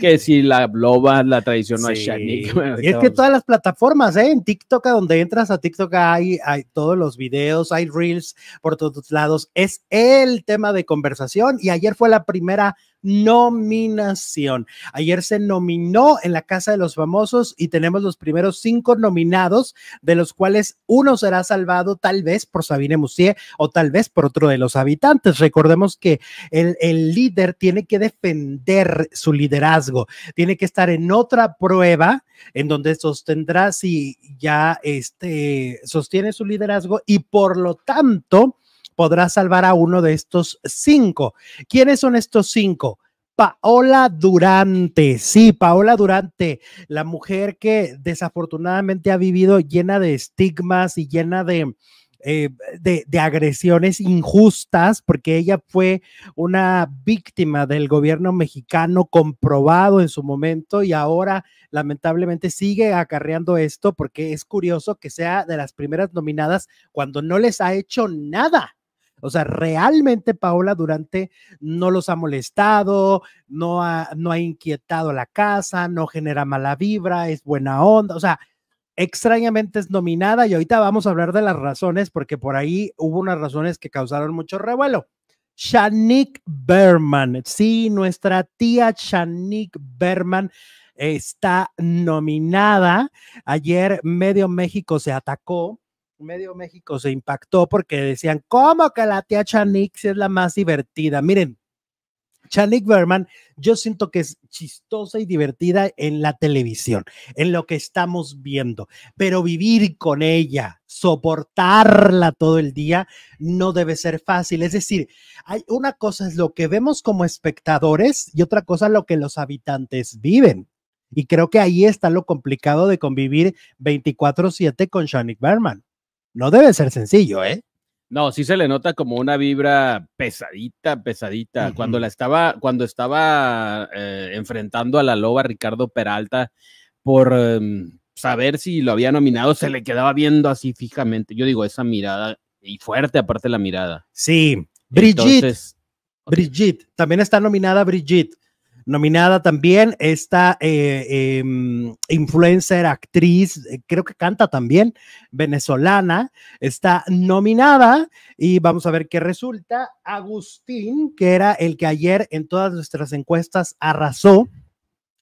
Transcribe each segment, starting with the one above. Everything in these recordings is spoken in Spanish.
que si la loba la tradición no es Shanique. y es que todas las plataformas, ¿eh? en TikTok, donde entras a TikTok, hay, hay todos los videos, hay reels por todos lados. Es el tema de conversación y ayer fue la primera nominación. Ayer se nominó en la Casa de los Famosos y tenemos los primeros cinco nominados, de los cuales uno será salvado tal vez por Sabine Moussier o tal vez por otro de los habitantes. Recordemos que el, líder tiene que defender su liderazgo, tiene que estar en otra prueba en donde sostendrá si ya este, sostiene su liderazgo y por lo tanto podrá salvar a uno de estos cinco. ¿Quiénes son estos cinco? Paola Durante, sí, Paola Durante, la mujer que desafortunadamente ha vivido llena de estigmas y llena eh, de, de, agresiones injustas, porque ella fue una víctima del gobierno mexicano comprobado en su momento y ahora lamentablemente sigue acarreando esto porque es curioso que sea de las primeras nominadas cuando no les ha hecho nada. O sea, realmente Paola Durante no los ha molestado, no ha, no ha inquietado la casa, no genera mala vibra, es buena onda, o sea, extrañamente es nominada y ahorita vamos a hablar de las razones porque por ahí hubo unas razones que causaron mucho revuelo. Shanique Berman, sí, nuestra tía Shanique Berman está nominada. Ayer medio México se atacó medio México se impactó porque decían, ¿cómo que la tía Chanik es la más divertida? Miren, Chanik Berman, yo siento que es chistosa y divertida en la televisión, en lo que estamos viendo, pero vivir con ella, soportarla todo el día, no debe ser fácil. Es decir, hay una cosa es lo que vemos como espectadores y otra cosa lo que los habitantes viven. Y creo que ahí está lo complicado de convivir 24/7 con Chanik Berman no debe ser sencillo, ¿eh? No, sí se le nota como una vibra pesadita, pesadita. Cuando la estaba, cuando estaba eh, enfrentando a la loba Ricardo Peralta por em, saber si lo había nominado, se le quedaba viendo así fijamente. Yo digo, esa mirada, y fuerte aparte la mirada. Sí, Brigitte. Brigitte, también está nominada Brigitte. Nominada también esta eh, em, influencer, actriz, eh, creo que canta también, venezolana, está nominada y vamos a ver qué resulta. Agustín, que era el que ayer en todas nuestras encuestas arrasó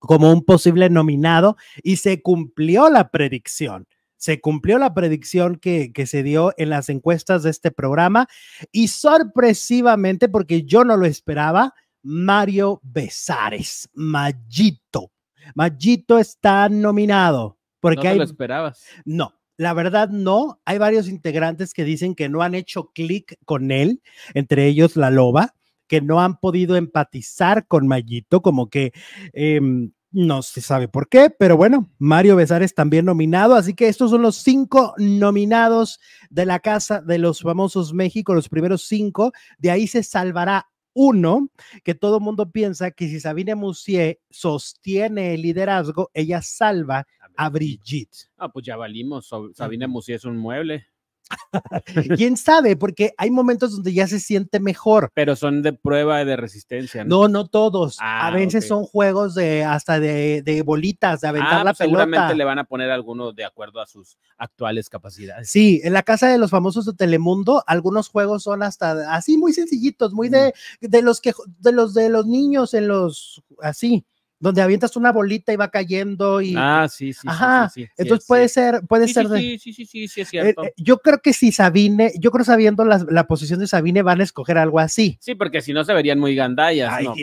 como un posible nominado y se cumplió la predicción se cumplió la predicción que, se dio en las encuestas de este programa y sorpresivamente, porque yo no lo esperaba, Mario Besares, Mallito. Mallito está nominado. Porque no lo esperabas. No, la verdad no. Hay varios integrantes que dicen que no han hecho clic con él, entre ellos la loba, que no han podido empatizar con Mallito, como que... Em, no se sabe por qué, pero bueno, Mario Besares también nominado. Así que estos son los cinco nominados de la Casa de los Famosos México, los primeros cinco. De ahí se salvará uno, que todo el mundo piensa que si Sabine Moussier sostiene el liderazgo, ella salva a Brigitte. Ah, pues ya valimos. Sabine Moussier es un mueble. ¿Quién sabe? Porque hay momentos donde ya se siente mejor. Pero son de prueba de resistencia. No, no, todos. a ah, veces son juegos de hasta de, bolitas, de aventar ah, la pues, Seguramente le van a poner algunos de acuerdo a sus actuales capacidades. Sí, en la casa de los famosos de Telemundo, algunos juegos son hasta así muy sencillitos, muy de, mm. de los que de los de los niños en los así donde avientas una bolita y va cayendo y... Ah, sí, sí. Ajá, sí, entonces puede ser, puede ser... sí, sí, sí, sí, es eh, cierto. Eh, yo creo que si Sabine, yo creo sabiendo la, posición de Sabine van a escoger algo así. Sí, porque si no se verían muy gandallas. Ay, no,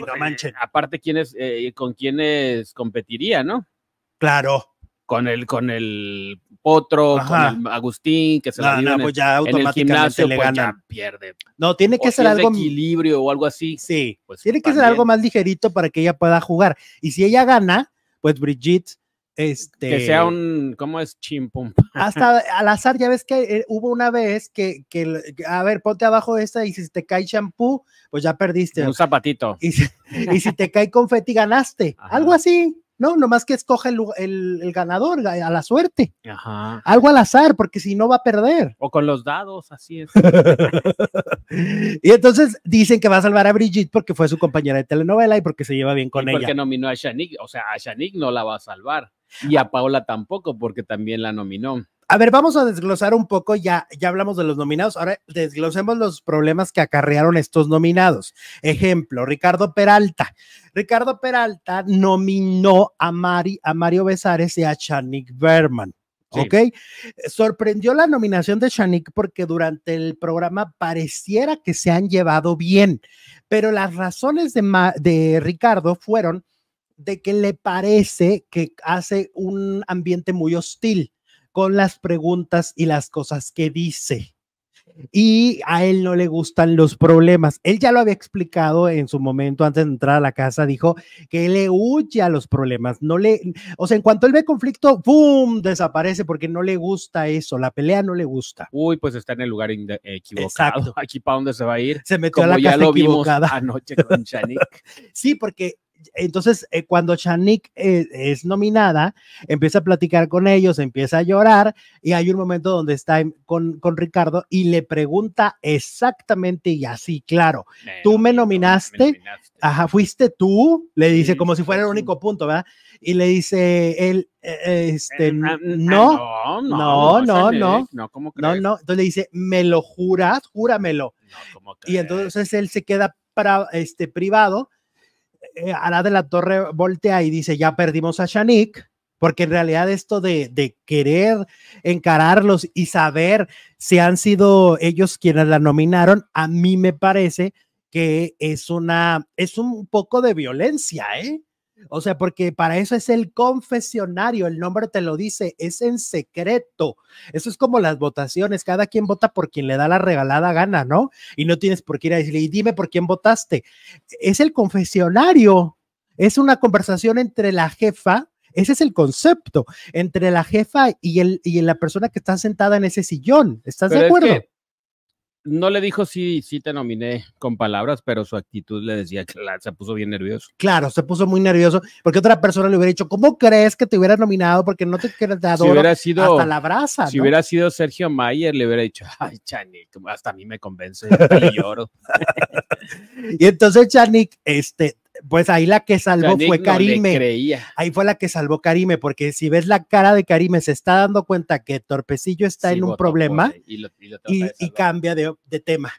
aparte, quiénes, eh, con quiénes competiría, ¿no? Claro con el, con el Potro, con Agustín, que se la no, en, pues el gimnasio, pues pierde. No, tiene que ser algo. equilibrio o algo así. Sí, pues tiene que ser algo más ligerito para que ella pueda jugar. Y si ella gana, pues Brigitte. Este, que sea un, ¿cómo es chimpum? Hasta al azar, ya ves que eh, hubo una vez que, que, a ver, ponte abajo esta y si te cae champú, pues ya perdiste. Un zapatito. Y si, te cae confeti, ganaste. Algo así. No, nomás que escoja el, ganador a la suerte. Algo al azar, porque si no va a perder. O con los dados, así es. y entonces dicen que va a salvar a Brigitte porque fue su compañera de telenovela y porque se lleva bien con y ella. Porque nominó a Shanique, o sea, a Shanique no la va a salvar. Y a Paola tampoco, porque también la nominó. A ver, vamos a desglosar un poco, ya, ya hablamos de los nominados, ahora desglosemos los problemas que acarrearon estos nominados. Ejemplo, Ricardo Peralta. Ricardo Peralta nominó a, Mari, a Mario Besares y a Chanik Berman. ¿Ok? Sorprendió la nominación de Chanik porque durante el programa pareciera que se han llevado bien, pero las razones de, de Ricardo fueron de que le parece que hace un ambiente muy hostil con las preguntas y las cosas que dice. Y a él no le gustan los problemas. Él ya lo había explicado en su momento antes de entrar a la casa, dijo que le huye a los problemas, no le, o sea, en cuanto él ve conflicto, ¡boom! desaparece porque no le gusta eso, la pelea no le gusta. Uy, pues está en el lugar equivocado. Aquí para dónde se va a ir. Se metió a la ya lo equivocada. vimos anoche con Chanik. sí, porque entonces, eh, cuando Chanik eh, es nominada, empieza a platicar con ellos, empieza a llorar y hay un momento donde está con, con, Ricardo y le pregunta exactamente y así, claro, tú me nominaste, ajá, fuiste tú, le dice como si fuera el único punto, ¿verdad? Y le dice él, eh, este, ah, mm, ah, no, no, no, no, no, no, no, no, no, entonces le dice, me lo juras, júramelo. Y entonces él se queda este, privado eh, Ara de la Torre voltea y dice, ya perdimos a Shanik, porque en realidad esto de, de, querer encararlos y saber si han sido ellos quienes la nominaron, a mí me parece que es una, es un poco de violencia, ¿eh? O sea, porque para eso es el confesionario, el nombre te lo dice, es en secreto. Eso es como las votaciones, cada quien vota por quien le da la regalada gana, ¿no? Y no tienes por qué ir a decirle, y dime por quién votaste. Es el confesionario, es una conversación entre la jefa. Ese es el concepto entre la jefa y, el, y la persona que está sentada en ese sillón. ¿Estás de acuerdo? no le dijo si sí te nominé con palabras, pero su actitud le decía que se puso bien nervioso. Claro, se puso muy nervioso porque otra persona le hubiera dicho, ¿cómo crees que te hubiera nominado? Porque no te quieres dar. hasta la brasa. Si hubiera sido Sergio Mayer, le hubiera dicho, ay, Chanik, hasta a mí me convence, y lloro. y entonces Chanik, este, pues ahí la que salvó fue Karime. ahí fue la que salvó Karime, porque si ves la cara de Karime, se está dando cuenta que Torpecillo está en un problema y, cambia de, tema.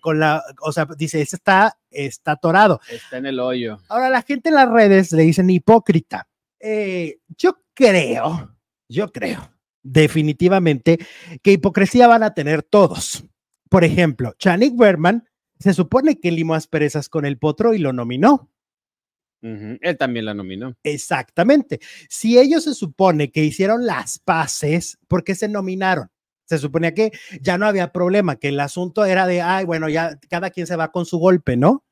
Con la, o sea, dice, ese está, está atorado. Está en el hoyo. Ahora, la gente en las redes le dicen hipócrita. Eh, yo creo, yo creo definitivamente que hipocresía van a tener todos. Por ejemplo, Chanik Berman se supone que limó asperezas con el potro y lo nominó. Él también la nominó. Exactamente. Si ellos se supone que hicieron las paces, ¿por qué se nominaron? Se suponía que ya no había problema, que el asunto era de, ay, bueno, ya cada quien se va con su golpe, ¿no?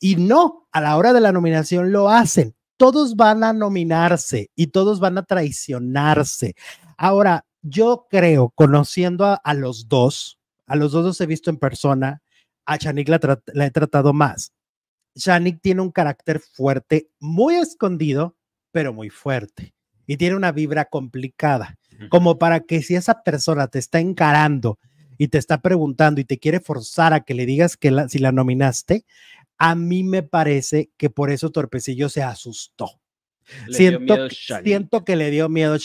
Y no, a la hora de la nominación lo hacen. Todos van a nominarse y todos van a traicionarse. Ahora, yo creo, conociendo a, los dos, a los dos los he visto en persona, a Chanik la he tratado más Yannick tiene un carácter fuerte, muy escondido, pero muy fuerte. Y tiene una vibra complicada, como para que si esa persona te está encarando y te está preguntando y te quiere forzar a que le digas que si la nominaste, a mí me parece que por eso Torpecillo se asustó. siento, siento que le dio miedo a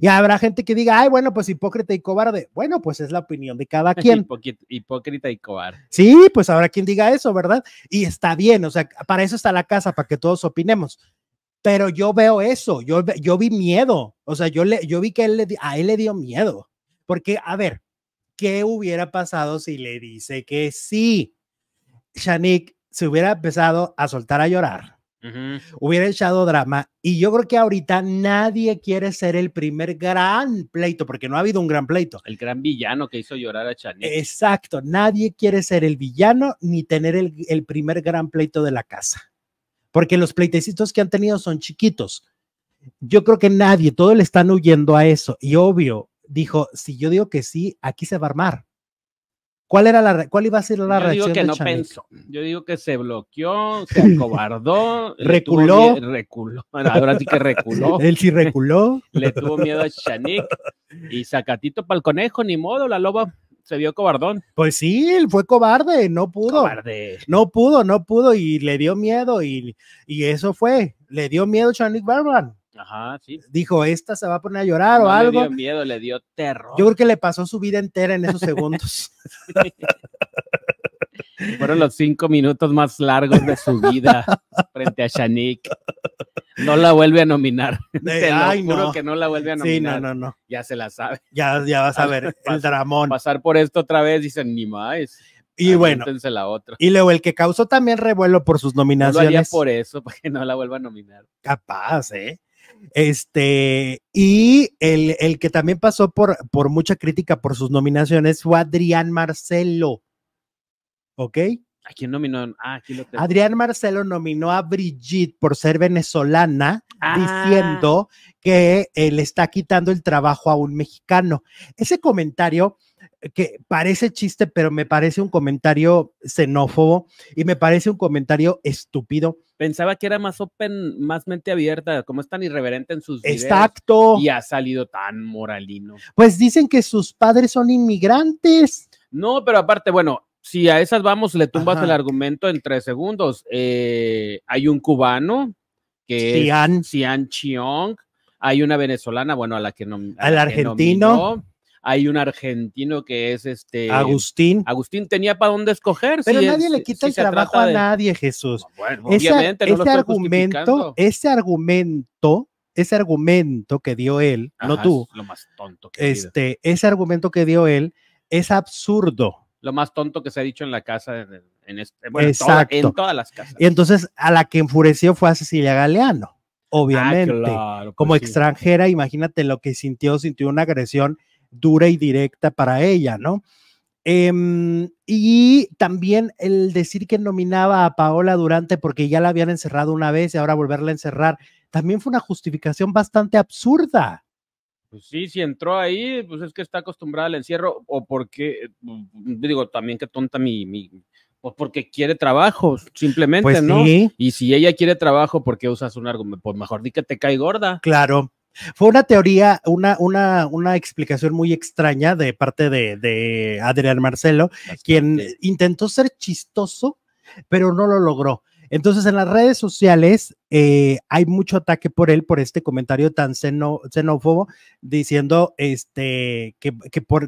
y habrá gente que diga, ay, bueno, pues hipócrita y cobarde. Bueno, pues es la opinión de cada quien. hipócrita y cobarde. Sí, pues habrá quien diga eso, ¿verdad? Y está bien, o sea, para eso está la casa, para que todos opinemos. Pero yo veo eso, yo, yo vi miedo, o sea, yo, le, yo vi que a él le dio miedo. Porque, a ver, ¿qué hubiera pasado si le dice que sí? Shanique se hubiera empezado a soltar a llorar Hubiera echado drama. Y yo creo que ahorita nadie quiere ser el primer gran pleito, porque no ha habido un gran pleito. El gran villano que hizo llorar a Chani. Exacto. Nadie quiere ser el villano ni tener el, el primer gran pleito de la casa. Porque los pleitecitos que han tenido son chiquitos. Yo creo que nadie, todo le están huyendo a eso. Y obvio, dijo, si yo digo que sí, aquí se va a armar. ¿Cuál, era la, ¿Cuál iba a ser la Yo reacción? Yo digo que no pensó. Yo digo que se bloqueó, se acobardó. reculó. reculó. ahora sí que reculó. Él sí reculó. le tuvo miedo a Chanik. Y sacatito para el conejo, ni modo, la loba se vio cobardón. Pues sí, él fue cobarde, no pudo. Cobarde. No pudo, no pudo y le dio miedo y, y eso fue. Le dio miedo a Chanik Barban. Ajá, Dijo, esta se va a poner a llorar o algo. Le dio miedo, le dio terror. Yo creo que le pasó su vida entera en esos segundos. Fueron los cinco minutos más largos de su vida frente a Shanique. No la vuelve a nominar. que no la vuelve a nominar. no, no, Ya se la sabe. Ya, ya vas a ver el dramón. Pasar por esto otra vez, dicen, ni más. Y bueno, y luego el que causó también revuelo por sus nominaciones. No lo por eso, para que no la vuelva a nominar. Capaz, ¿eh? Este, y el, que también pasó por, por mucha crítica por sus nominaciones fue Adrián Marcelo. ¿Ok? ¿A quién nominó? Ah, aquí lo Adrián Marcelo nominó a Brigitte por ser venezolana, ah. diciendo que eh, le está quitando el trabajo a un mexicano. Ese comentario que parece chiste, pero me parece un comentario xenófobo y me parece un comentario estúpido. Pensaba que era más open, más mente abierta, como es tan irreverente en sus videos. Exacto. Y ha salido tan moralino. Pues dicen que sus padres son inmigrantes. No, pero aparte, bueno, si a esas vamos, le tumbas el argumento en tres segundos. Eh, hay un cubano que Cian. es Chiong. Hay una venezolana, bueno, a la que no. Al argentino hay un argentino que es este... Agustín. Agustín tenía para dónde escoger. Pero nadie le quita el trabajo a nadie, Jesús. Bueno, obviamente, no argumento, ese argumento ese argumento que dio él, no tú, lo más tonto este, ese argumento que dio él es absurdo. Lo más tonto que se ha dicho en la casa, en, este, Exacto. En, todas las casas. Y entonces a la que enfureció fue a Cecilia Galeano, ah, obviamente. Como pues extranjera, imagínate lo que sintió, sintió una agresión dura y directa para ella, ¿no? Em, y también el decir que nominaba a Paola Durante porque ya la habían encerrado una vez y ahora volverla a encerrar, también fue una justificación bastante absurda. Pues sí, si entró ahí, pues es que está acostumbrada al encierro o porque, digo, también que tonta mi, mi pues porque quiere trabajo, simplemente, pues ¿no? Sí. Y si ella quiere trabajo, porque usas un argumento? Pues mejor di que te cae gorda. Claro. Fue una teoría, una, explicación muy extraña de parte de, Adrián Marcelo, quien intentó ser chistoso, pero no lo logró. Entonces, en las redes sociales eh, hay mucho ataque por él, por este comentario tan xenófobo, diciendo este, que,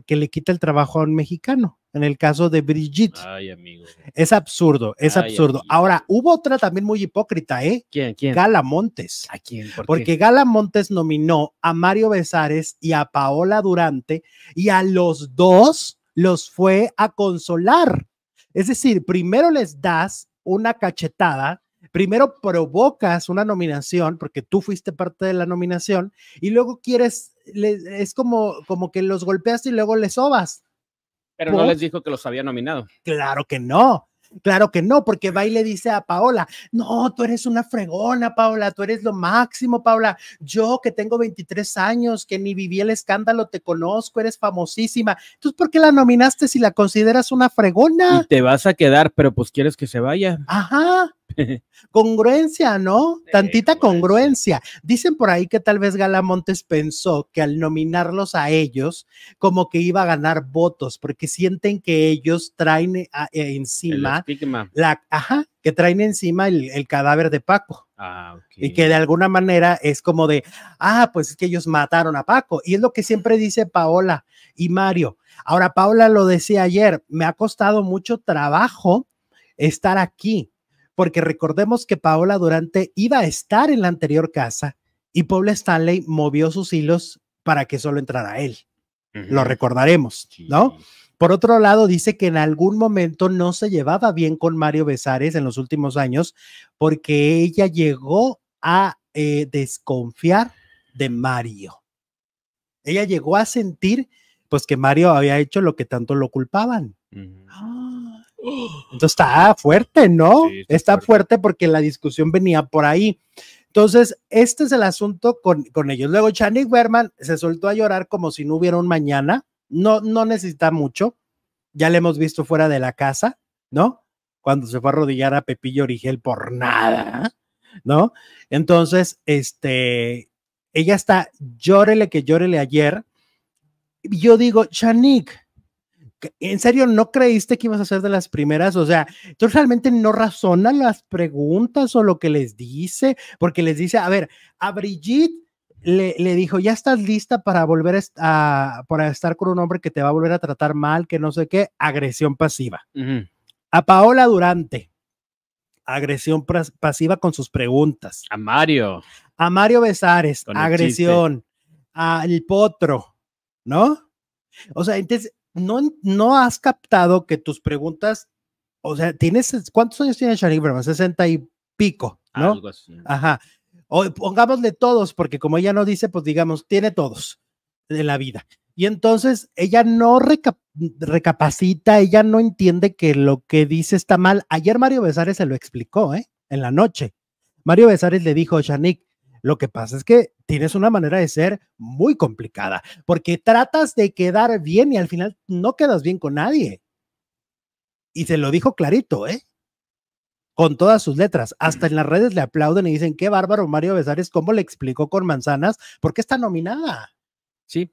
que, le quita el trabajo a un mexicano, en el caso de Brigitte. Ay, amigo. Es absurdo, es absurdo. Ahora, hubo otra también muy hipócrita, ¿eh? ¿Quién? ¿Quién? Gala Montes. ¿A quién? Porque Gala Montes nominó a Mario Besares y a Paola Durante, y a los dos los fue a consolar. Es decir, primero les das una cachetada, primero provocas una nominación porque tú fuiste parte de la nominación y luego quieres, es como, como que los golpeas y luego les sobas. Pero no les dijo que los había nominado. Claro que no. Claro que no, porque va y le dice a Paola, no, tú eres una fregona, Paola, tú eres lo máximo, Paola. Yo que tengo 23 años, que ni viví el escándalo, te conozco, eres famosísima. Entonces, ¿por qué la nominaste si la consideras una fregona? Y te vas a quedar, pero pues quieres que se vaya. Ajá. congruencia, ¿no? Tantita congruencia. Dicen por ahí que tal vez Galamontes pensó que al nominarlos a ellos, como que iba a ganar votos, porque sienten que ellos traen eh, eh, encima la, que traen encima el, cadáver de Paco. Ah, y que de alguna manera es como de, ah, pues es que ellos mataron a Paco. Y es lo que siempre dice Paola y Mario. Ahora, Paola lo decía ayer, me ha costado mucho trabajo estar aquí porque recordemos que Paola Durante iba a estar en la anterior casa y Paula Stanley movió sus hilos para que solo entrara él. Lo recordaremos, ¿no? Por otro lado, dice que en algún momento no se llevaba bien con Mario Besares en los últimos años porque ella llegó a eh, desconfiar de Mario. Ella llegó a sentir pues que Mario había hecho lo que tanto lo culpaban. Entonces está fuerte, ¿no? está, fuerte. porque la discusión venía por ahí. Entonces, este es el asunto con, ellos. Luego, Chanik Berman se soltó a llorar como si no hubiera un mañana. No, no necesita mucho. Ya le hemos visto fuera de la casa, ¿no? Cuando se fue a arrodillar a Pepillo Origel por nada, ¿no? Entonces, este, ella está, llórele que llórele ayer. Yo digo, Chanik, ¿En serio no creíste que ibas a ser de las primeras? O sea, tú realmente no razonan las preguntas o lo que les dice, porque les dice, a ver, a Brigitte le, dijo, ya estás lista para volver a, para estar con un hombre que te va a volver a tratar mal, que no sé qué, agresión pasiva. A Paola Durante, agresión pasiva con sus preguntas. A Mario. A Mario Besares, agresión. Al potro, ¿no? O sea, entonces no, has captado que tus preguntas, o sea, tienes, ¿cuántos años tiene Shanique? Berman? 60 y pico, ¿no? Ajá. O pongámosle todos, porque como ella no dice, pues digamos, tiene todos de la vida. Y entonces ella no recapacita, ella no entiende que lo que dice está mal. Ayer Mario Besares se lo explicó, ¿eh? En la noche. Mario Besares le dijo, Shanik, lo que pasa es que tienes una manera de ser muy complicada, porque tratas de quedar bien y al final no quedas bien con nadie. Y se lo dijo clarito, ¿eh? Con todas sus letras. Hasta en las redes le aplauden y dicen, qué bárbaro Mario Besares, ¿cómo le explicó con manzanas? ¿Por qué está nominada? Sí,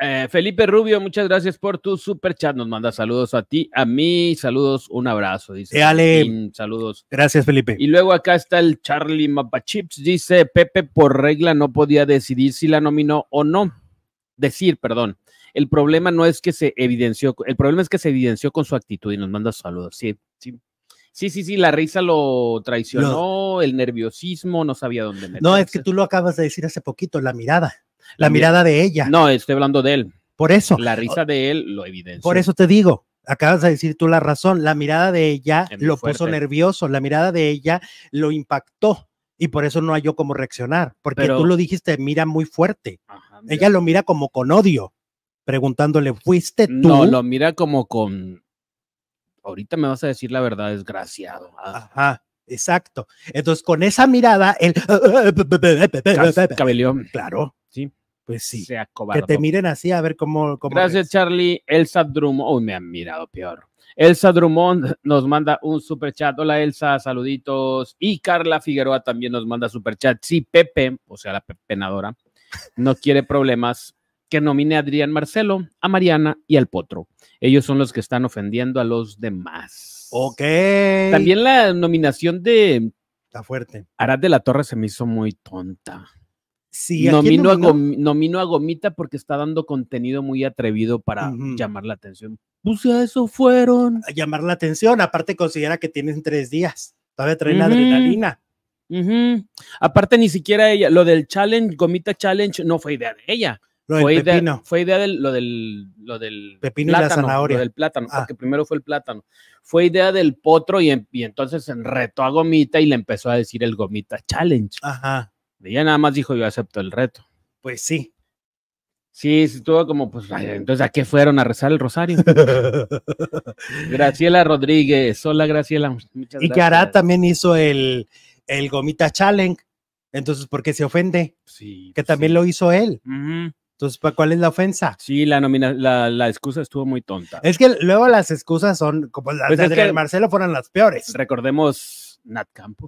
eh, Felipe Rubio, muchas gracias por tu super chat. Nos manda saludos a ti, a mí, saludos, un abrazo. Dice Ale, saludos. Gracias, Felipe. Y luego acá está el Charlie Mapachips. Dice Pepe, por regla no podía decidir si la nominó o no. Decir, perdón. El problema no es que se evidenció, el problema es que se evidenció con su actitud y nos manda saludos. Sí, sí. Sí, sí, la risa lo traicionó, el nerviosismo, no sabía dónde meterse. No, es que tú lo acabas de decir hace poquito, la mirada. La mirada de ella. No, estoy hablando de él. Por eso. La risa de él lo evidencia. Por eso te digo, acabas de decir tú la razón, la mirada de ella lo puso nervioso, la mirada de ella lo impactó y por eso no halló cómo reaccionar, porque tú lo dijiste, mira muy fuerte. ella lo mira como con odio, preguntándole, ¿fuiste tú? No, lo mira como con, ahorita me vas a decir la verdad, desgraciado. Ah. Ajá. Exacto. Entonces, con esa mirada, el Cabellón. Claro, pues sí. Que te miren así a ver cómo. Gracias, Charlie. Elsa Drummond. Uy, me han mirado peor. Elsa Drummond nos manda un super chat. Hola, Elsa, saluditos. Y Carla Figueroa también nos manda super chat. si Pepe, o sea, la penadora, no quiere problemas. Que nomine a Adrián Marcelo, a Mariana y al Potro. Ellos son los que están ofendiendo a los demás. Ok. También la nominación de. Está fuerte. Arad de la Torre se me hizo muy tonta. Sí, nomino, a Gomita porque está dando contenido muy atrevido para llamar la atención. Pues a eso fueron. A llamar la atención. Aparte, considera que tienen tres días. Todavía traen adrenalina. Aparte, ni siquiera ella. Lo del challenge, Gomita Challenge, no fue idea de ella. Lo fue, idea, fue idea de lo del, lo del pepino plátano, la zanahoria. del plátano, ah. porque primero fue el plátano. Fue idea del potro y, y entonces retó a Gomita y le empezó a decir el Gomita Challenge. Ajá. Ella nada más dijo, yo acepto el reto. Pues sí. Sí, estuvo como, pues, entonces, ¿a qué fueron a rezar el rosario? Graciela Rodríguez, hola Graciela. y que Kiara también hizo el, el Gomita Challenge, entonces, ¿por qué se ofende? Sí. Que pues también lo hizo él. Entonces, ¿cuál es la ofensa? Sí, la, la, excusa estuvo muy tonta. Es que luego las excusas son, como las pues de Marcelo, fueron las peores. Recordemos Nat Campo